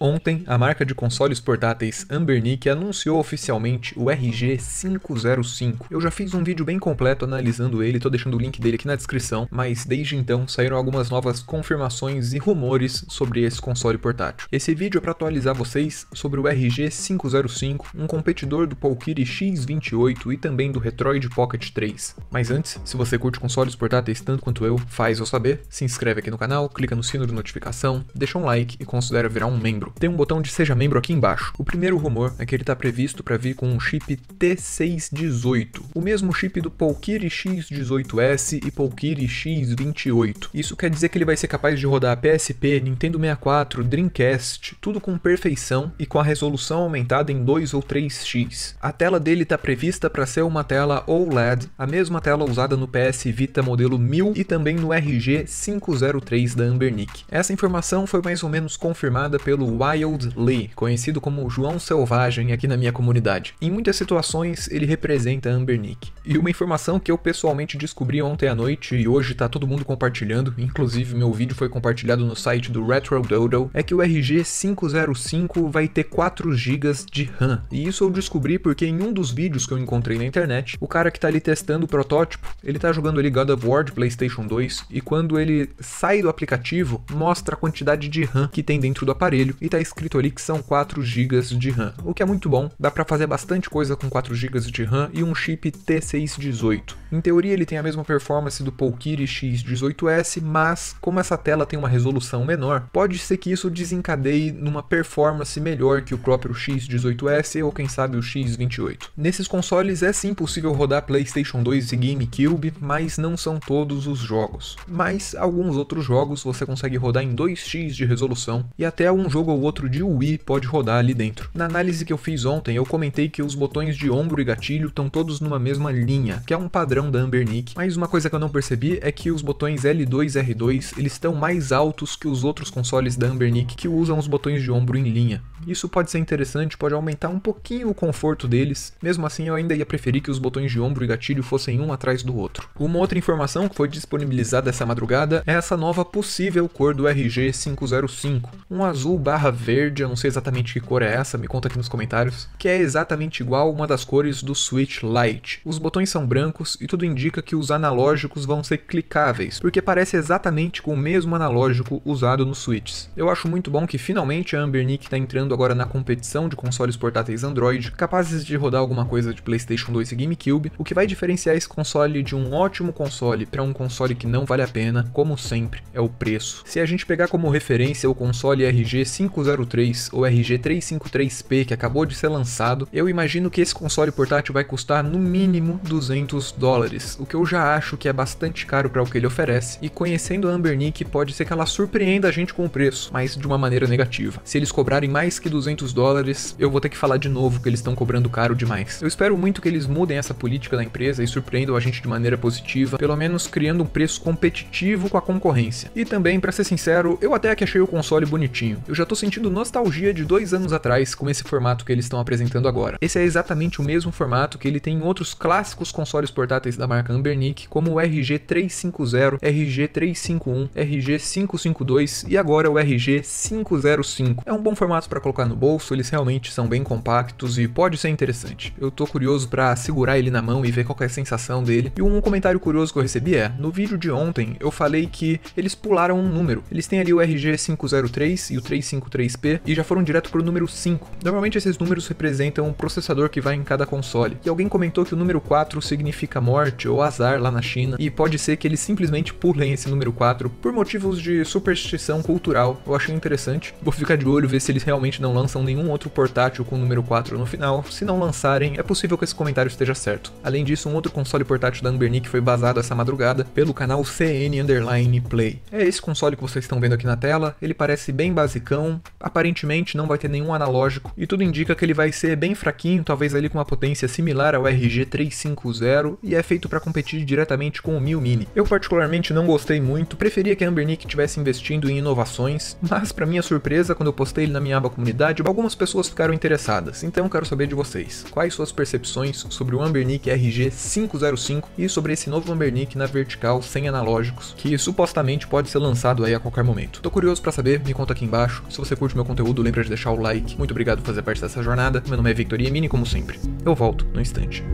Ontem, a marca de consoles portáteis Ambernic anunciou oficialmente o RG505. Eu já fiz um vídeo bem completo analisando ele, tô deixando o link dele aqui na descrição, mas desde então saíram algumas novas confirmações e rumores sobre esse console portátil. Esse vídeo é para atualizar vocês sobre o RG505, um competidor do Polkiri X28 e também do Retroid Pocket 3. Mas antes, se você curte consoles portáteis tanto quanto eu, faz eu saber, se inscreve aqui no canal, clica no sino de notificação, deixa um like e considera virar um membro membro. Tem um botão de seja membro aqui embaixo. O primeiro rumor é que ele está previsto para vir com um chip T618, o mesmo chip do Polkiri X18S e Polkiri X28. Isso quer dizer que ele vai ser capaz de rodar PSP, Nintendo 64, Dreamcast, tudo com perfeição e com a resolução aumentada em 2 ou 3x. A tela dele está prevista para ser uma tela OLED, a mesma tela usada no PS Vita modelo 1000 e também no RG 503 da Ambernic. Essa informação foi mais ou menos confirmada pelo Wild Lee, conhecido como João Selvagem aqui na minha comunidade. Em muitas situações, ele representa Amber Nick. E uma informação que eu pessoalmente descobri ontem à noite e hoje tá todo mundo compartilhando, inclusive meu vídeo foi compartilhado no site do Retro Dodo, é que o RG505 vai ter 4 GB de RAM. E isso eu descobri porque em um dos vídeos que eu encontrei na internet, o cara que tá ali testando o protótipo, ele tá jogando ali God of War de PlayStation 2 e quando ele sai do aplicativo, mostra a quantidade de RAM que tem dentro do aparelho e tá escrito ali que são 4 GB de RAM, o que é muito bom, dá para fazer bastante coisa com 4 GB de RAM e um chip T618. Em teoria ele tem a mesma performance do Polkiri X18S, mas como essa tela tem uma resolução menor, pode ser que isso desencadeie numa performance melhor que o próprio X18S ou quem sabe o X28. Nesses consoles é sim possível rodar PlayStation 2 e GameCube, mas não são todos os jogos. Mas alguns outros jogos você consegue rodar em 2x de resolução e até um jogo ou outro de Wii pode rodar ali dentro. Na análise que eu fiz ontem, eu comentei que os botões de ombro e gatilho estão todos numa mesma linha, que é um padrão da Ambernic, mas uma coisa que eu não percebi é que os botões L2 e R2 eles estão mais altos que os outros consoles da Ambernic que usam os botões de ombro em linha. Isso pode ser interessante, pode aumentar um pouquinho o conforto deles. Mesmo assim, eu ainda ia preferir que os botões de ombro e gatilho fossem um atrás do outro. Uma outra informação que foi disponibilizada essa madrugada é essa nova possível cor do RG505. Um azul barra verde, eu não sei exatamente que cor é essa, me conta aqui nos comentários, que é exatamente igual uma das cores do Switch Lite. Os botões são brancos e tudo indica que os analógicos vão ser clicáveis, porque parece exatamente com o mesmo analógico usado nos Switches. Eu acho muito bom que finalmente a Ambernick está entrando agora na competição de consoles portáteis Android, capazes de rodar alguma coisa de PlayStation 2 e GameCube, o que vai diferenciar esse console de um ótimo console para um console que não vale a pena, como sempre, é o preço. Se a gente pegar como referência o console RG503 ou RG353P que acabou de ser lançado, eu imagino que esse console portátil vai custar no mínimo 200 dólares, o que eu já acho que é bastante caro para o que ele oferece, e conhecendo a Amber pode ser que ela surpreenda a gente com o preço, mas de uma maneira negativa. Se eles cobrarem mais que 200 dólares, eu vou ter que falar de novo que eles estão cobrando caro demais. Eu espero muito que eles mudem essa política da empresa e surpreendam a gente de maneira positiva, pelo menos criando um preço competitivo com a concorrência. E também, para ser sincero, eu até que achei o console bonitinho. Eu já tô sentindo nostalgia de dois anos atrás com esse formato que eles estão apresentando agora. Esse é exatamente o mesmo formato que ele tem em outros clássicos consoles portáteis da marca Ambernic, como o RG350, RG351, RG552 e agora o RG505. É um bom formato para colocar colocar no bolso, eles realmente são bem compactos e pode ser interessante. Eu tô curioso para segurar ele na mão e ver qual é a sensação dele. E um comentário curioso que eu recebi é, no vídeo de ontem eu falei que eles pularam um número. Eles têm ali o RG503 e o 353P e já foram direto pro número 5. Normalmente esses números representam o processador que vai em cada console. E alguém comentou que o número 4 significa morte ou azar lá na China e pode ser que eles simplesmente pulem esse número 4 por motivos de superstição cultural. Eu achei interessante. Vou ficar de olho ver se eles realmente provavelmente não lançam nenhum outro portátil com o número 4 no final. Se não lançarem, é possível que esse comentário esteja certo. Além disso, um outro console portátil da Ambernic foi basado essa madrugada pelo canal CN Underline Play. É esse console que vocês estão vendo aqui na tela, ele parece bem basicão, aparentemente não vai ter nenhum analógico, e tudo indica que ele vai ser bem fraquinho, talvez ali com uma potência similar ao RG350, e é feito para competir diretamente com o Mil Mini. Eu particularmente não gostei muito, preferia que a Ambernic tivesse investindo em inovações, mas para minha surpresa, quando eu postei ele na minha aba com comunidade, algumas pessoas ficaram interessadas, então quero saber de vocês. Quais suas percepções sobre o Ambernic RG505 e sobre esse novo Ambernic na vertical sem analógicos, que supostamente pode ser lançado aí a qualquer momento? Tô curioso para saber, me conta aqui embaixo. Se você curte meu conteúdo, lembra de deixar o like. Muito obrigado por fazer parte dessa jornada. Meu nome é Victoria Mini, como sempre. Eu volto no instante.